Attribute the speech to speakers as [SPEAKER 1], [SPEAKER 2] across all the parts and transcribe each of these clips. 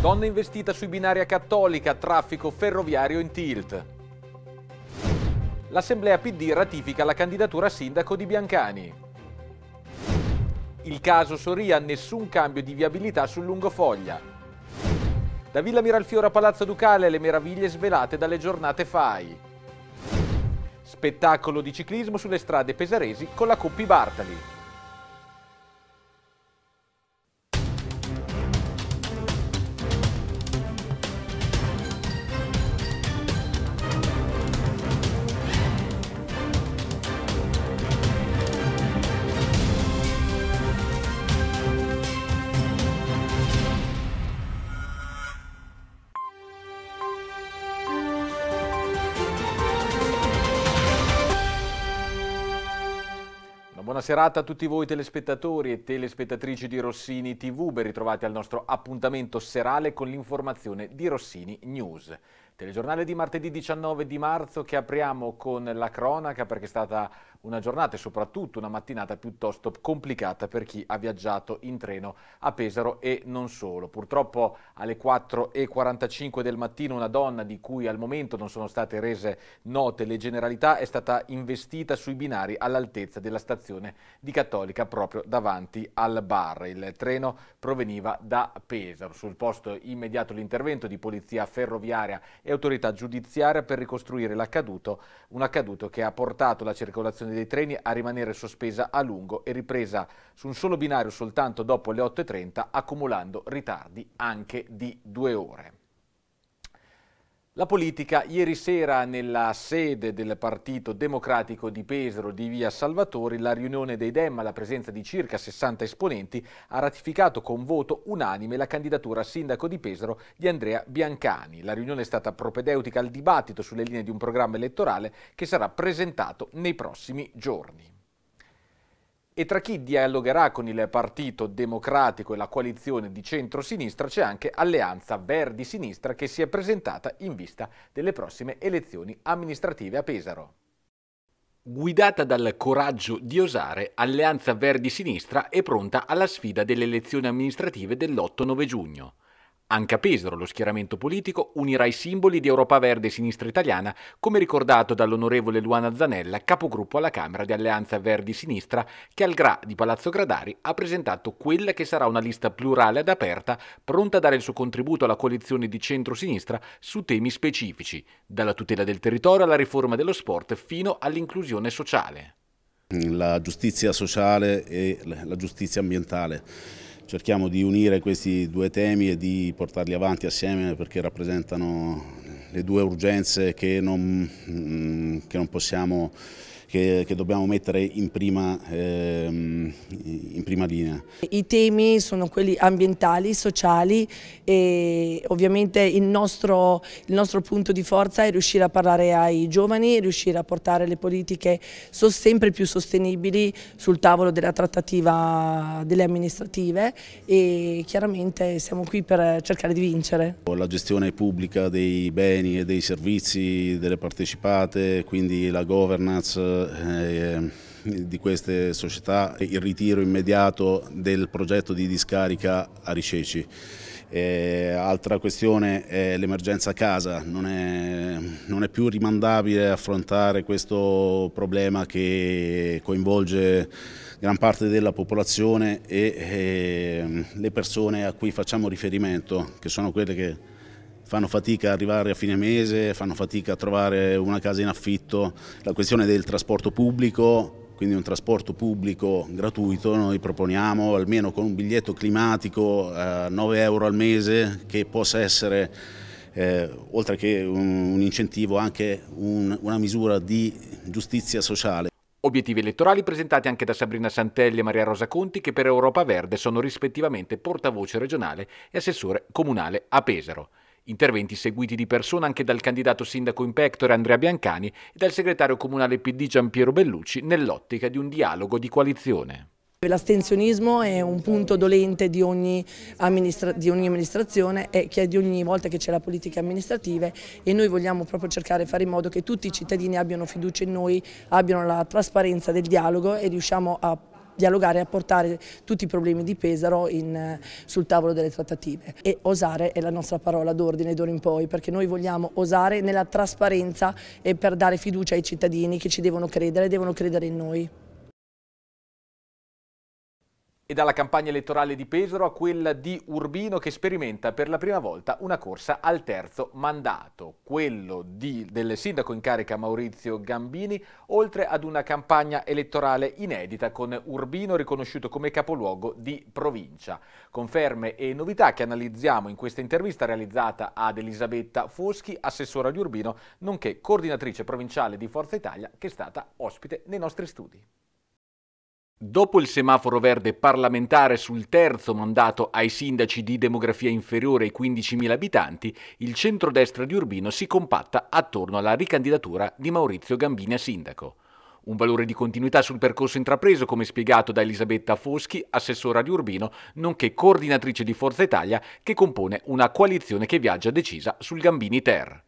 [SPEAKER 1] Donna investita sui binari a Cattolica, traffico ferroviario in tilt. L'Assemblea PD ratifica la candidatura a sindaco di Biancani. Il caso Soria, nessun cambio di viabilità sul lungofoglia. Da Villa Miralfiore a Palazzo Ducale, le meraviglie svelate dalle giornate FAI. Spettacolo di ciclismo sulle strade pesaresi con la Coppi Bartali. Buona serata a tutti voi telespettatori e telespettatrici di Rossini TV, ben ritrovati al nostro appuntamento serale con l'informazione di Rossini News. Telegiornale di martedì 19 di marzo che apriamo con la cronaca perché è stata una giornata e soprattutto una mattinata piuttosto complicata per chi ha viaggiato in treno a Pesaro e non solo. Purtroppo alle 4.45 del mattino una donna di cui al momento non sono state rese note le generalità è stata investita sui binari all'altezza della stazione di Cattolica proprio davanti al bar. Il treno proveniva da Pesaro. Sul posto immediato l'intervento di polizia ferroviaria e autorità giudiziaria per ricostruire l'accaduto, un accaduto che ha portato la circolazione circolazione dei treni a rimanere sospesa a lungo e ripresa su un solo binario soltanto dopo le 8.30 accumulando ritardi anche di due ore. La politica ieri sera nella sede del Partito Democratico di Pesaro di Via Salvatori, la riunione dei Dem alla presenza di circa 60 esponenti ha ratificato con voto unanime la candidatura a sindaco di Pesaro di Andrea Biancani. La riunione è stata propedeutica al dibattito sulle linee di un programma elettorale che sarà presentato nei prossimi giorni. E tra chi dialogherà con il Partito Democratico e la coalizione di centrosinistra c'è anche Alleanza Verdi-Sinistra che si è presentata in vista delle prossime elezioni amministrative a Pesaro. Guidata dal coraggio di osare, Alleanza Verdi-Sinistra è pronta alla sfida delle elezioni amministrative dell'8-9 giugno. Anche a Pesaro lo schieramento politico unirà i simboli di Europa Verde e Sinistra Italiana, come ricordato dall'onorevole Luana Zanella, capogruppo alla Camera di Alleanza Verdi Sinistra, che al GRA di Palazzo Gradari ha presentato quella che sarà una lista plurale ad aperta, pronta a dare il suo contributo alla coalizione di centro-sinistra su temi specifici, dalla tutela del territorio alla riforma dello sport fino all'inclusione sociale.
[SPEAKER 2] La giustizia sociale e la giustizia ambientale cerchiamo di unire questi due temi e di portarli avanti assieme perché rappresentano le due urgenze che non, mm, che non possiamo che, che dobbiamo mettere in prima, ehm, in prima linea.
[SPEAKER 3] I temi sono quelli ambientali, sociali e ovviamente il nostro, il nostro punto di forza è riuscire a parlare ai giovani, riuscire a portare le politiche sempre più sostenibili sul tavolo della trattativa delle amministrative e chiaramente siamo qui per cercare di vincere.
[SPEAKER 2] La gestione pubblica dei beni e dei servizi, delle partecipate, quindi la governance eh, di queste società il ritiro immediato del progetto di discarica a Riceci. E eh, altra questione è l'emergenza casa, non è, non è, più rimandabile affrontare questo problema che coinvolge gran parte della popolazione e, e eh, le persone a cui facciamo riferimento, che sono quelle che fanno fatica ad arrivare a fine mese, fanno fatica a trovare una casa in affitto. La questione del trasporto pubblico, quindi un trasporto pubblico gratuito, noi proponiamo almeno con un biglietto climatico a eh, 9 euro al mese che possa essere, eh, oltre che un, un incentivo, anche un, una misura di giustizia sociale. Obiettivi
[SPEAKER 1] elettorali presentati anche da Sabrina Santelli e Maria Rosa Conti che per Europa Verde sono rispettivamente portavoce regionale e assessore comunale a Pesaro. Interventi seguiti di persona anche dal candidato sindaco in pectore Andrea Biancani e dal segretario comunale PD Giampiero Bellucci nell'ottica di un dialogo di coalizione.
[SPEAKER 3] L'astensionismo è un punto dolente di ogni, di ogni, amministrazione e che è di ogni volta che c'è la politica amministrativa e noi vogliamo proprio cercare di fare in modo che tutti i cittadini abbiano fiducia in noi, abbiano la trasparenza del dialogo e riusciamo a dialogare e portare tutti i problemi di Pesaro in, sul tavolo delle trattative. E osare è la nostra parola d'ordine d'ora in poi, perché noi vogliamo osare nella trasparenza e per dare fiducia ai cittadini che ci devono credere e devono credere in noi.
[SPEAKER 1] E dalla campagna elettorale di Pesaro a quella di Urbino che sperimenta per la prima volta una corsa al terzo mandato, quello di, del sindaco in carica Maurizio Gambini, oltre ad una campagna elettorale inedita con Urbino riconosciuto come capoluogo di provincia. Conferme e novità che analizziamo in questa intervista realizzata ad Elisabetta Foschi, assessora di Urbino, nonché coordinatrice provinciale di Forza Italia, che è stata ospite nei nostri studi. Dopo il semaforo verde parlamentare sul terzo mandato ai sindaci di demografia inferiore ai 15.000 abitanti, il centrodestra di Urbino si compatta attorno alla ricandidatura di Maurizio Gambini a sindaco. Un valore di continuità sul percorso intrapreso, come spiegato da Elisabetta Foschi, assessora di Urbino, nonché coordinatrice di Forza Italia, che compone una coalizione che viaggia decisa sul Gambini Ter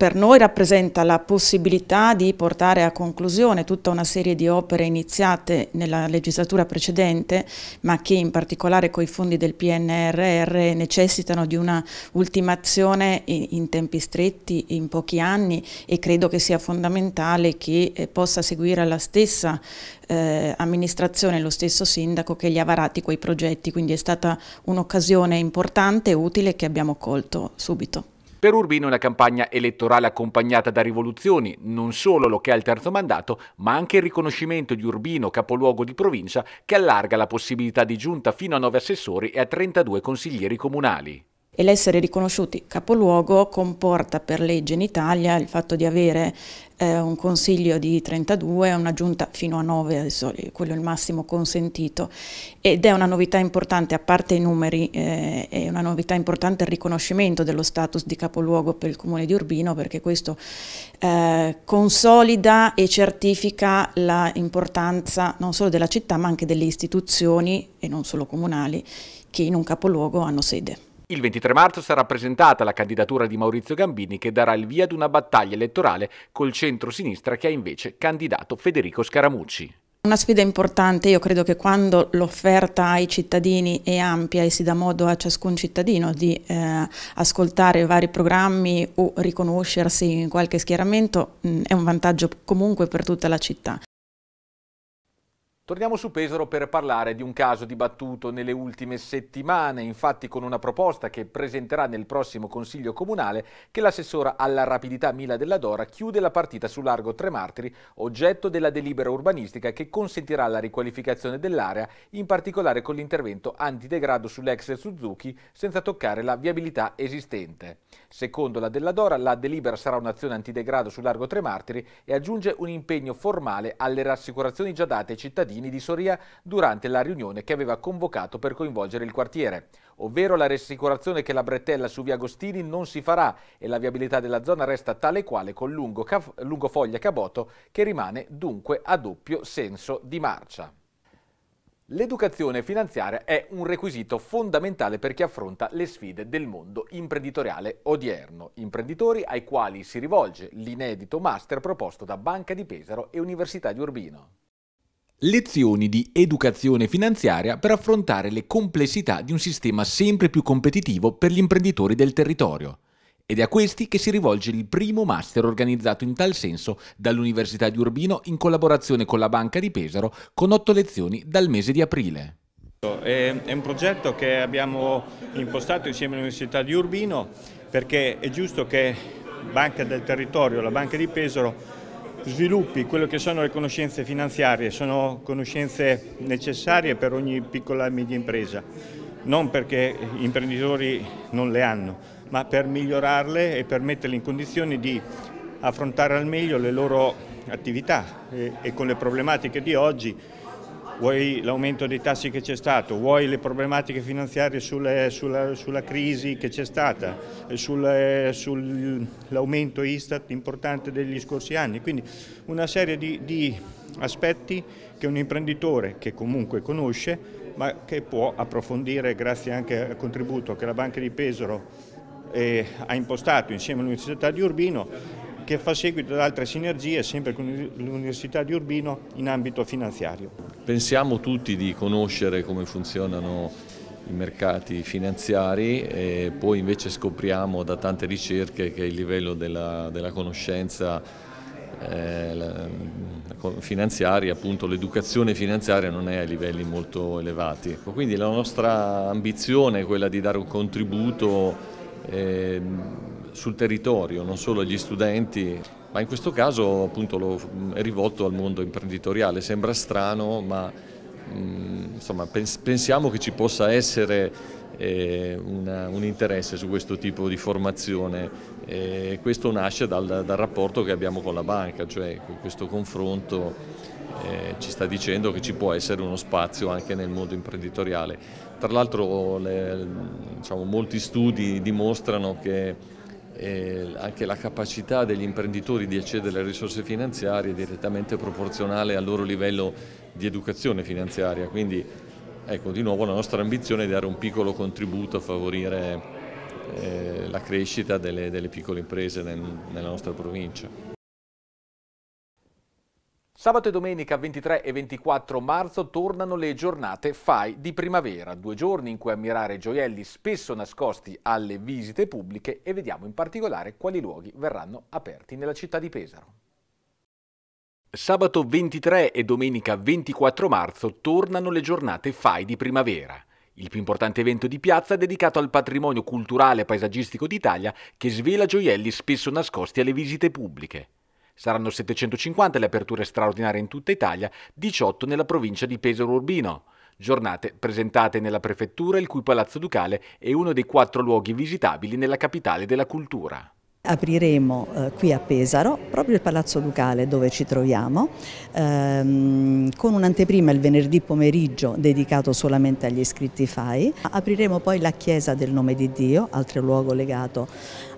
[SPEAKER 4] per noi rappresenta la possibilità di portare a conclusione tutta una serie di opere iniziate nella legislatura precedente, ma che in particolare con i fondi del PNRR necessitano di una ultimazione in tempi stretti, in pochi anni e credo che sia fondamentale che eh, possa seguire la stessa eh, amministrazione, lo stesso sindaco che gli ha varati quei progetti, quindi è stata un'occasione importante e utile che abbiamo colto subito.
[SPEAKER 1] Per Urbino è una campagna elettorale accompagnata da rivoluzioni, non solo lo che l'ok il terzo mandato, ma anche il riconoscimento di Urbino capoluogo di provincia che allarga la possibilità di giunta fino a 9 assessori e a 32 consiglieri comunali
[SPEAKER 4] e l'essere riconosciuti capoluogo comporta per legge in Italia il fatto di avere eh, un consiglio di 32, una giunta fino a 9, adesso eh, quello è il massimo consentito ed è una novità importante, a parte i numeri, eh, è una novità importante il riconoscimento dello status di capoluogo per il comune di Urbino perché questo eh, consolida e certifica l'importanza non solo della città ma anche delle istituzioni e non solo comunali che in un capoluogo hanno sede.
[SPEAKER 1] Il 23 marzo sarà presentata la candidatura di Maurizio Gambini che darà il via ad una battaglia elettorale col centro-sinistra che ha invece candidato Federico Scaramucci.
[SPEAKER 4] Una sfida importante, io credo che quando l'offerta ai cittadini è ampia e si dà modo a ciascun cittadino di eh, ascoltare vari programmi o riconoscersi in qualche schieramento, mh, mm, è un vantaggio comunque per tutta la città.
[SPEAKER 1] Torniamo su Pesaro per parlare di un caso dibattuto nelle ultime settimane, infatti con una proposta che presenterà nel prossimo Consiglio Comunale che l'assessora alla rapidità Mila della Dora chiude la partita su largo Tre Martiri, oggetto della delibera urbanistica che consentirà la riqualificazione dell'area, in particolare con l'intervento antidegrado sull'ex Suzuki senza toccare la viabilità esistente. Secondo la della Dora, la delibera sarà un'azione antidegrado su largo Tre Martiri e aggiunge un impegno formale alle rassicurazioni già date ai cittadini cittadini di Soria durante la riunione che aveva convocato per coinvolgere il quartiere, ovvero la rassicurazione che la bretella su via Agostini non si farà e la viabilità della zona resta tale quale con lungo, lungo foglia Caboto che rimane dunque a doppio senso di marcia. L'educazione finanziaria è un requisito fondamentale per chi affronta le sfide del mondo imprenditoriale odierno, imprenditori ai quali si rivolge l'inedito master proposto da Banca di Pesaro e Università di Urbino. Lezioni di educazione finanziaria per affrontare le complessità di un sistema sempre più competitivo per gli imprenditori del territorio. Ed è a questi che si rivolge il primo master organizzato in tal senso dall'Università di Urbino in collaborazione con la Banca di Pesaro con otto lezioni dal mese di aprile.
[SPEAKER 5] È un progetto che abbiamo impostato insieme all'Università di Urbino perché è giusto che Banca del Territorio, la Banca di Pesaro, sviluppi quelle che sono le conoscenze finanziarie, sono conoscenze necessarie per ogni piccola e media impresa, non perché gli imprenditori non le hanno, ma per migliorarle e per metterle in condizioni di affrontare al meglio le loro attività e, eh, e con le problematiche di oggi vuoi l'aumento dei tassi che c'è stato, vuoi le problematiche finanziarie sulle, sulla, sulla, crisi che c'è stata, sulle, eh, sull'aumento eh, Istat importante degli scorsi anni, quindi una serie di, di aspetti che un imprenditore che comunque conosce ma che può approfondire grazie anche al contributo che la Banca di Pesaro eh, ha impostato insieme all'Università di Urbino che fa seguito ad altre sinergie sempre con l'Università di Urbino in ambito finanziario.
[SPEAKER 6] Pensiamo tutti di conoscere come funzionano i mercati finanziari e poi invece scopriamo da tante ricerche che il livello della, della conoscenza eh, finanziaria, appunto l'educazione finanziaria non è a livelli molto elevati. Quindi la nostra ambizione è quella di dare un contributo eh, sul territorio, non solo agli studenti, ma in questo caso appunto lo, mm, è rivolto al mondo imprenditoriale. Sembra strano, ma mh, mm, insomma, pens pensiamo che ci possa essere eh, una, un interesse su questo tipo di formazione. Eh, questo nasce dal, dal, rapporto che abbiamo con la banca, cioè questo confronto eh, ci sta dicendo che ci può essere uno spazio anche nel mondo imprenditoriale. Tra l'altro diciamo, molti studi dimostrano che anche la capacità degli imprenditori di accedere alle risorse finanziarie è direttamente proporzionale al loro livello di educazione finanziaria, quindi ecco di nuovo la nostra ambizione è dare un piccolo contributo a favorire eh, la crescita delle, delle piccole imprese nel, nella nostra provincia.
[SPEAKER 1] Sabato e domenica 23 e 24 marzo tornano le giornate FAI di primavera, due giorni in cui ammirare gioielli spesso nascosti alle visite pubbliche e vediamo in particolare quali luoghi verranno aperti nella città di Pesaro. Sabato 23 e domenica 24 marzo tornano le giornate FAI di primavera. Il più importante evento di piazza dedicato al patrimonio culturale e paesaggistico d'Italia che svela gioielli spesso nascosti alle visite pubbliche. Saranno 750 le aperture straordinarie in tutta Italia, 18 nella provincia di Pesaro Urbino. Giornate presentate nella prefettura, il cui Palazzo Ducale è uno dei quattro luoghi visitabili nella capitale della cultura.
[SPEAKER 7] Apriremo eh, qui a Pesaro, proprio il Palazzo Ducale dove ci troviamo, ehm, con un'anteprima il venerdì pomeriggio dedicato solamente agli iscritti FAI. Apriremo poi la Chiesa del Nome di Dio, altro luogo legato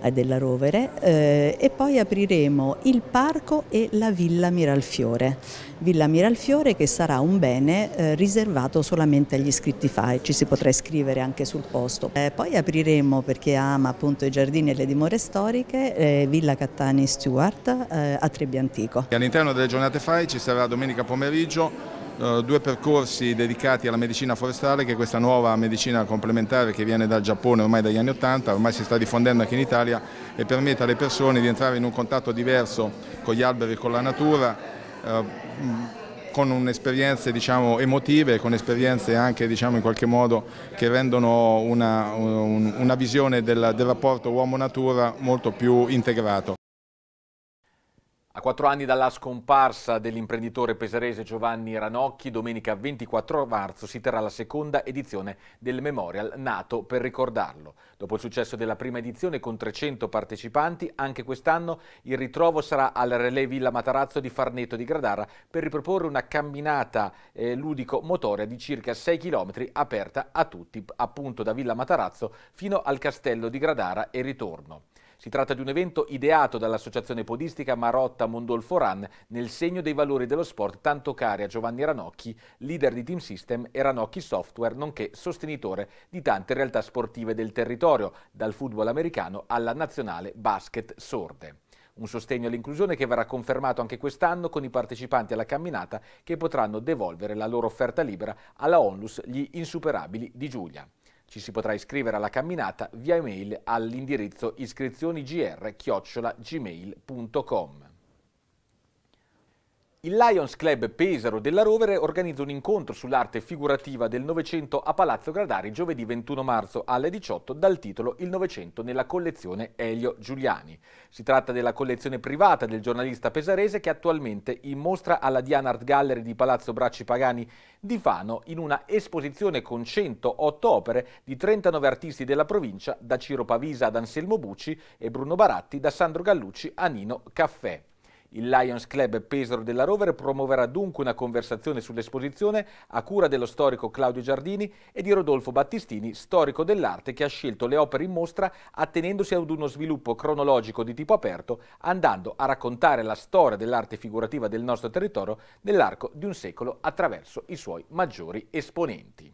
[SPEAKER 7] eh, della Rovere eh, e poi apriremo il parco e la Villa Miralfiore. Villa Miralfiore che sarà un bene eh, riservato solamente agli iscritti FAI, ci si potrà iscrivere anche sul posto. Eh, poi apriremo, per chi ama appunto i giardini e le dimore storiche, eh, Villa Cattani Stewart eh, a Trebbi Antico.
[SPEAKER 2] All'interno delle giornate FAI ci sarà domenica
[SPEAKER 1] pomeriggio eh, due percorsi dedicati alla medicina forestale che è questa nuova medicina complementare che viene dal Giappone ormai dagli anni Ottanta, ormai si sta diffondendo anche in Italia e permette alle persone di entrare in un contatto diverso con gli alberi e con la natura eh, mm, con esperienze diciamo, emotive, con esperienze anche diciamo, in qualche modo che rendono una, un, una visione del, del rapporto uomo-natura molto più integrato. A quattro anni dalla scomparsa dell'imprenditore pesarese Giovanni Ranocchi, domenica 24 marzo si terrà la seconda edizione del Memorial nato per ricordarlo. Dopo il successo della prima edizione con 300 partecipanti, anche quest'anno il ritrovo sarà al Relais Villa Matarazzo di Farneto di Gradara per riproporre una camminata eh, ludico-motoria di circa 6 km aperta a tutti, appunto da Villa Matarazzo fino al castello di Gradara e ritorno. Si tratta di un evento ideato dall'associazione podistica Marotta Mondolfo Mondolforan nel segno dei valori dello sport tanto cari a Giovanni Ranocchi, leader di Team System e Ranocchi Software, nonché sostenitore di tante realtà sportive del territorio, dal football americano alla nazionale basket sorde. Un sostegno all'inclusione che verrà confermato anche quest'anno con i partecipanti alla camminata che potranno devolvere la loro offerta libera alla Onlus Gli Insuperabili di Giulia. Ci si potrà iscrivere alla camminata via email all'indirizzo iscrizionigr-gmail.com. Il Lions Club Pesaro della Rovere organizza un incontro sull'arte figurativa del Novecento a Palazzo Gradari giovedì 21 marzo alle 18 dal titolo Il Novecento nella collezione Elio Giuliani. Si tratta della collezione privata del giornalista pesarese che attualmente in mostra alla Diana Art Gallery di Palazzo Bracci Pagani di Fano in una esposizione con 108 opere di 39 artisti della provincia da Ciro Pavisa ad Anselmo Bucci e Bruno Baratti da Sandro Gallucci a Nino Caffè. Il Lions Club Pesaro della Rover promuoverà dunque una conversazione sull'esposizione a cura dello storico Claudio Giardini e di Rodolfo Battistini, storico dell'arte che ha scelto le opere in mostra attenendosi ad uno sviluppo cronologico di tipo aperto, andando a raccontare la storia dell'arte figurativa del nostro territorio nell'arco di un secolo attraverso i suoi maggiori esponenti.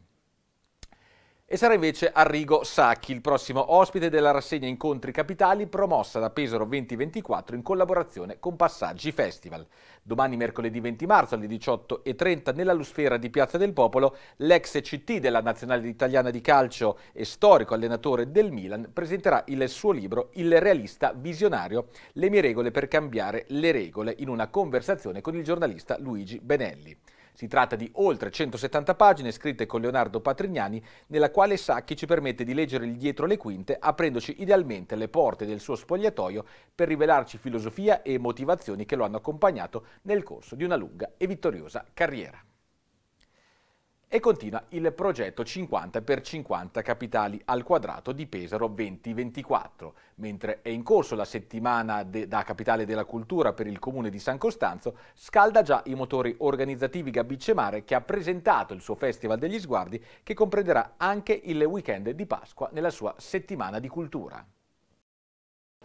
[SPEAKER 1] E sarà invece Arrigo Sacchi, il prossimo ospite della rassegna Incontri Capitali promossa da Pesaro 2024 in collaborazione con Passaggi Festival. Domani mercoledì 20 marzo alle 18.30 nella Lusfera di Piazza del Popolo l'ex CT della Nazionale Italiana di Calcio e storico allenatore del Milan presenterà il suo libro Il realista visionario, le mie regole per cambiare le regole in una conversazione con il giornalista Luigi Benelli. Si tratta di oltre 170 pagine scritte con Leonardo Patrignani, nella quale Sacchi ci permette di leggere il dietro le quinte, aprendoci idealmente le porte del suo spogliatoio per rivelarci filosofia e motivazioni che lo hanno accompagnato nel corso di una lunga e vittoriosa carriera. E continua il progetto 50 per 50 capitali al quadrato di Pesaro 2024, mentre è in corso la settimana de da capitale della cultura per il comune di San Costanzo, scalda già i motori organizzativi Gabicce che ha presentato il suo Festival degli Sguardi che comprenderà anche il weekend di Pasqua nella sua settimana di cultura.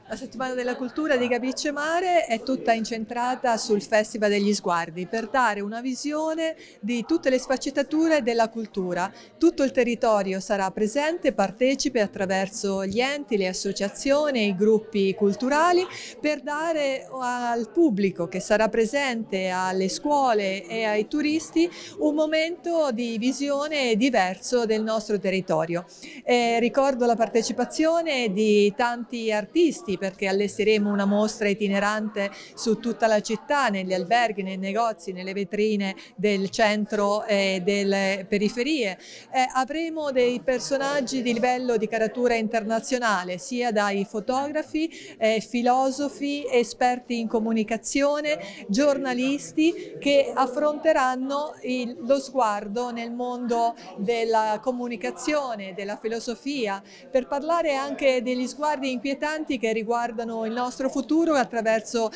[SPEAKER 7] La settimana della cultura di Capriccio Mare è tutta incentrata sul Festival degli Sguardi per dare una visione di tutte le sfaccettature della cultura. Tutto il territorio sarà presente, partecipe attraverso gli enti, le associazioni, i gruppi culturali per dare al pubblico che sarà presente, alle scuole e ai turisti un momento di visione diverso del nostro territorio. Eh, ricordo la partecipazione di tanti artisti eventi perché allestiremo una mostra itinerante su tutta la città, negli alberghi, nei negozi, nelle vetrine del centro e delle periferie. Eh, avremo dei personaggi di livello di caratura internazionale, sia dai fotografi, eh, filosofi, esperti in comunicazione, giornalisti che affronteranno il, lo sguardo nel mondo della comunicazione, della filosofia, per parlare anche degli sguardi inquietanti che riguardano riguardano il nostro futuro attraverso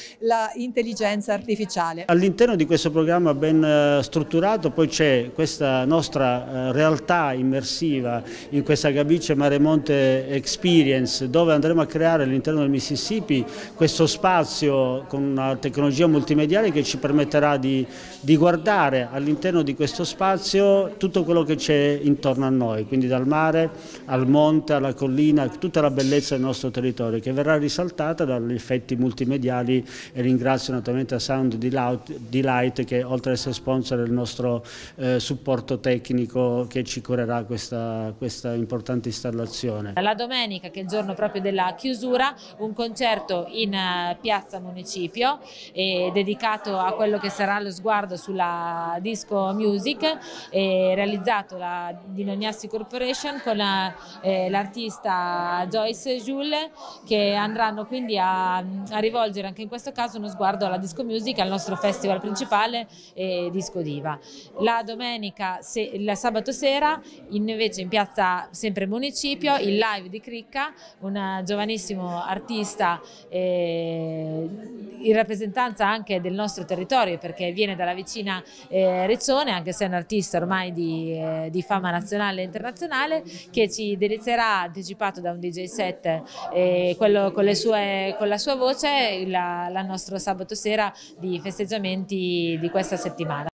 [SPEAKER 7] l'intelligenza artificiale.
[SPEAKER 8] All'interno di questo programma ben eh, strutturato poi c'è questa nostra eh, realtà immersiva in questa Gabice Maremonte Experience dove andremo a creare all'interno del Mississippi questo spazio con una tecnologia multimediale che ci permetterà di, di guardare all'interno di questo spazio tutto quello che c'è intorno a noi, quindi dal mare al monte, alla collina, tutta la bellezza del nostro territorio che verrà risaltata dagli effetti multimediali e ringrazio naturalmente a Sound Delight che oltre ad essere sponsor è il nostro eh, supporto tecnico che ci curerà questa, questa importante installazione. La
[SPEAKER 9] domenica che è il giorno proprio della chiusura un concerto in eh, piazza municipio eh, dedicato a quello che sarà lo sguardo sulla disco music eh, realizzato da Dinognassi Corporation con l'artista Joyce Jules che ha andranno quindi a, a, rivolgere anche in questo caso uno sguardo alla Disco Music, al nostro festival principale eh, Disco Diva. La domenica, se, il sabato sera invece in piazza sempre Municipio il live di Cricca, un giovanissimo artista eh, in rappresentanza anche del nostro territorio perché viene dalla vicina eh, Rezzone, anche se è un artista ormai di, eh, di, fama nazionale e internazionale, che ci delizierà anticipato da un DJ set, eh, quello con con, sue, con la sua voce il la nostro sabato sera di festeggiamenti di questa settimana.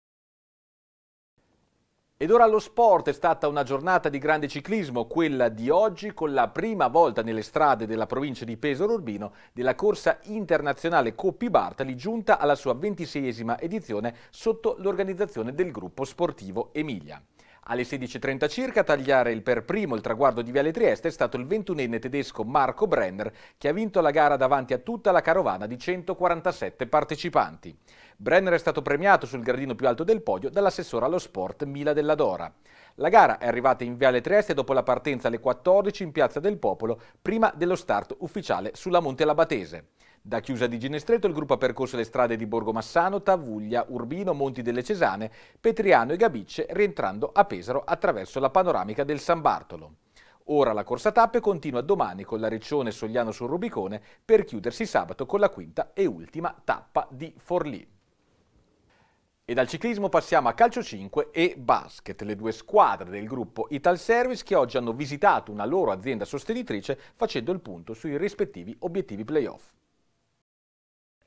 [SPEAKER 1] Ed ora allo sport è stata una giornata di grande ciclismo, quella di oggi con la prima volta nelle strade della provincia di Pesaro Urbino della corsa internazionale Coppi Bartali giunta alla sua ventiseiesima edizione sotto l'organizzazione del gruppo sportivo Emilia. Alle 16.30 circa a tagliare il per primo il traguardo di Viale Trieste è stato il 21enne tedesco Marco Brenner che ha vinto la gara davanti a tutta la carovana di 147 partecipanti. Brenner è stato premiato sul gradino più alto del podio dall'assessore allo sport Mila Della Dora. La gara è arrivata in Viale Trieste dopo la partenza alle 14 in Piazza del Popolo, prima dello start ufficiale sulla Monte Labatese. Da Chiusa di Ginestreto il gruppo ha percorso le strade di Borgo Massano, Tavuglia, Urbino, Monti delle Cesane, Petriano e Gabicce, rientrando a Pesaro attraverso la panoramica del San Bartolo. Ora la corsa tappe continua domani con la Riccione Sogliano sul Rubicone per chiudersi sabato con la quinta e ultima tappa di Forlì. E dal ciclismo passiamo a calcio 5 e basket, le due squadre del gruppo Ital Service che oggi hanno visitato una loro azienda sostenitrice facendo il punto sui rispettivi obiettivi playoff.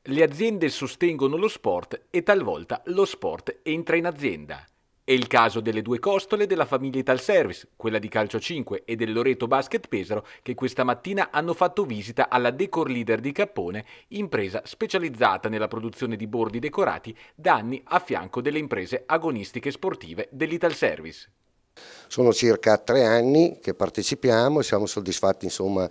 [SPEAKER 1] Le aziende sostengono lo sport e talvolta lo sport entra in azienda. È il caso delle due costole della famiglia Ital Service, quella di Calcio 5 e del Loreto Basket Pesaro, che questa mattina hanno fatto visita alla Decor Leader di Cappone, impresa specializzata nella produzione di bordi decorati da anni a fianco delle imprese agonistiche sportive dell'Ital Service.
[SPEAKER 10] Sono circa tre anni che partecipiamo e siamo soddisfatti insomma,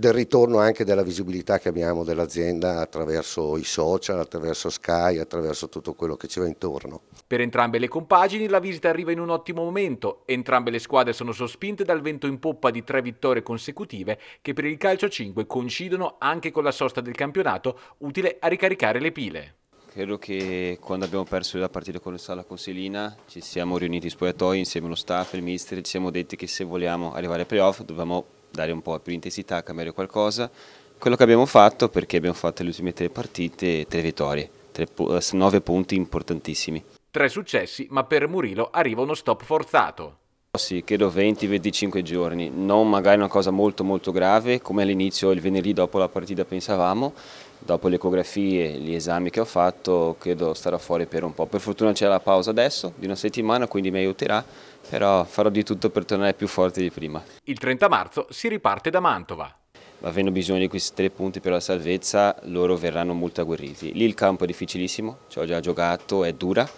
[SPEAKER 10] del ritorno anche della visibilità che abbiamo dell'azienda attraverso i social, attraverso Sky, attraverso tutto quello che ci va intorno.
[SPEAKER 1] Per entrambe le compagini la visita arriva in un ottimo momento, entrambe le squadre sono sospinte dal vento in poppa di tre vittorie consecutive che per il calcio 5 coincidono anche con la sosta del campionato, utile a ricaricare le pile.
[SPEAKER 8] Credo che quando abbiamo perso la partita con il Sala con Selina ci siamo riuniti in spogliatoi insieme allo staff, e il mister, ci siamo detti che se vogliamo arrivare ai playoff dobbiamo dare un po' più di intensità, cambiare qualcosa. Quello che abbiamo fatto perché abbiamo fatto le ultime tre partite, tre vittorie, tre, eh, nove punti importantissimi.
[SPEAKER 1] Tre successi, ma per Murilo arriva uno stop forzato.
[SPEAKER 8] Sì, credo 20-25 giorni, non magari una cosa molto molto grave come all'inizio il venerdì dopo la partita pensavamo, dopo le ecografie, gli esami che ho fatto credo starò fuori per un po'. Per fortuna c'è la pausa adesso di una settimana quindi mi aiuterà, però farò di tutto per tornare più forte di prima.
[SPEAKER 1] Il 30 marzo si riparte da Mantova.
[SPEAKER 8] Avendo bisogno di questi tre punti per la salvezza loro verranno molto agguerriti. Lì il campo è difficilissimo, ci ho già giocato, è dura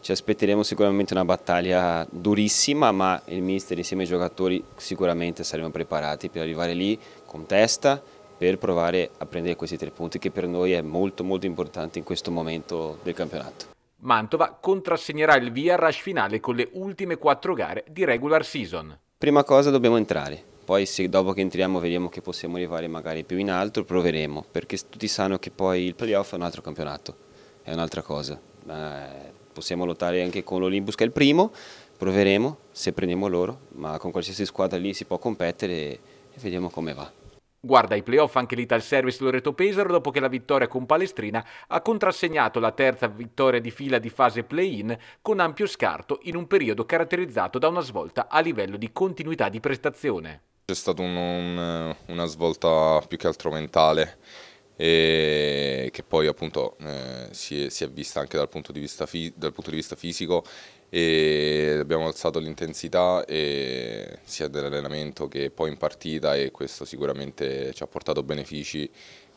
[SPEAKER 8] ci aspetteremo sicuramente una battaglia durissima, ma il mister insieme ai giocatori sicuramente saremo preparati per arrivare lì con testa, per provare a prendere questi tre punti che per noi è molto molto importante in questo momento del campionato.
[SPEAKER 1] Mantova contrassegnerà il via rush finale con le ultime quattro gare di regular season.
[SPEAKER 8] Prima cosa dobbiamo entrare, poi se dopo che entriamo vediamo che possiamo arrivare magari più in alto proveremo, perché tutti sanno che poi il playoff è un altro campionato, è un'altra cosa. Eh, possiamo lottare anche con l'Olympus che è il primo, proveremo se prendiamo loro, ma con qualsiasi squadra lì si può competere e vediamo come va.
[SPEAKER 1] Guarda i playoff anche l'Ital Service Loreto Pesaro dopo che la vittoria con Palestrina ha contrassegnato la terza vittoria di fila di fase play-in con ampio scarto in un periodo caratterizzato da una svolta a livello di continuità di prestazione. C'è stata un, un, una svolta più che altro mentale eh, che poi appunto eh, si, è, si, è, vista anche dal punto di vista, fi, punto di vista fisico e abbiamo alzato l'intensità sia dell'allenamento che poi in partita e questo sicuramente ci ha portato benefici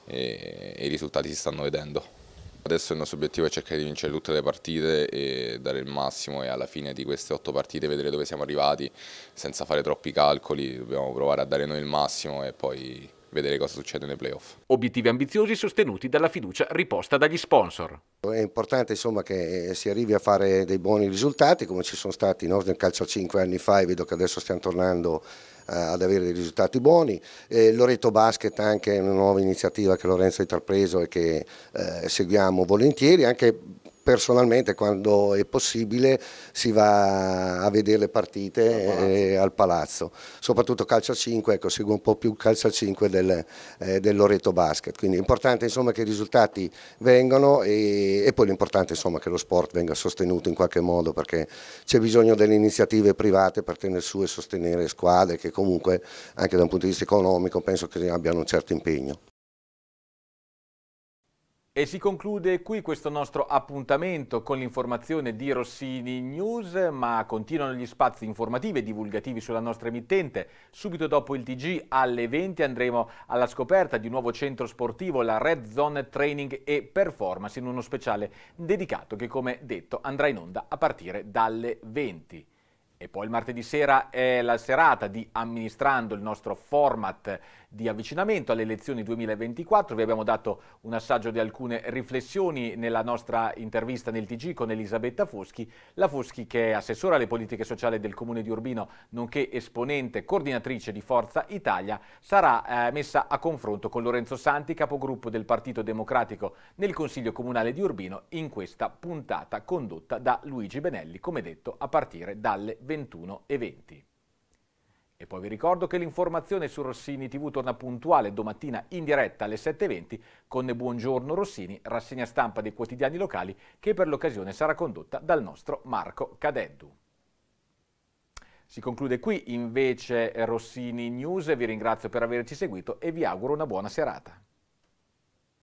[SPEAKER 1] e, e i risultati si stanno vedendo. Adesso il nostro obiettivo è cercare di vincere tutte le partite e dare il massimo e alla fine di queste otto partite vedere dove siamo arrivati senza fare troppi calcoli, dobbiamo provare a dare noi il massimo e poi vedere cosa succede nei playoff. Obiettivi ambiziosi sostenuti dalla fiducia riposta dagli sponsor.
[SPEAKER 10] È importante insomma, che eh, si arrivi a fare dei buoni risultati come ci sono stati no? nel calcio 5 anni fa e vedo che adesso stiamo tornando eh, ad avere dei risultati buoni. Eh, Loreto Basket anche una nuova iniziativa che Lorenzo ha intrapreso e che eh, seguiamo volentieri, anche personalmente quando è possibile si va a vedere le partite al palazzo, eh, al palazzo. soprattutto calcio 5, ecco, seguo un po' più calcio 5 del, eh, del Loreto Basket, quindi è importante insomma, che i risultati vengano e, e poi l'importante è che lo sport venga sostenuto in qualche modo perché c'è bisogno delle iniziative private per tenere su e sostenere squadre che comunque anche da un punto di vista economico penso che abbiano un certo impegno.
[SPEAKER 1] E si conclude qui questo nostro appuntamento con l'informazione di Rossini News, ma continuano gli spazi informativi e divulgativi sulla nostra emittente. Subito dopo il TG alle 20 andremo alla scoperta di un nuovo centro sportivo, la Red Zone Training e Performance, in uno speciale dedicato che come detto andrà in onda a partire dalle 20. E poi il martedì sera è la serata di Amministrando, il nostro format di avvicinamento alle elezioni 2024. Vi abbiamo dato un assaggio di alcune riflessioni nella nostra intervista nel TG con Elisabetta Foschi, la Foschi che è assessora alle politiche sociali del Comune di Urbino, nonché esponente coordinatrice di Forza Italia, sarà eh, messa a confronto con Lorenzo Santi, capogruppo del Partito Democratico nel Consiglio Comunale di Urbino, in questa puntata condotta da Luigi Benelli, come detto, a partire dalle 21.20. E poi vi ricordo che l'informazione su Rossini TV torna puntuale domattina in diretta alle 7.20 con Buongiorno Rossini, rassegna stampa dei quotidiani locali che per l'occasione sarà condotta dal nostro Marco Cadeddu. Si conclude qui invece Rossini News, vi ringrazio per averci seguito e vi auguro una buona serata.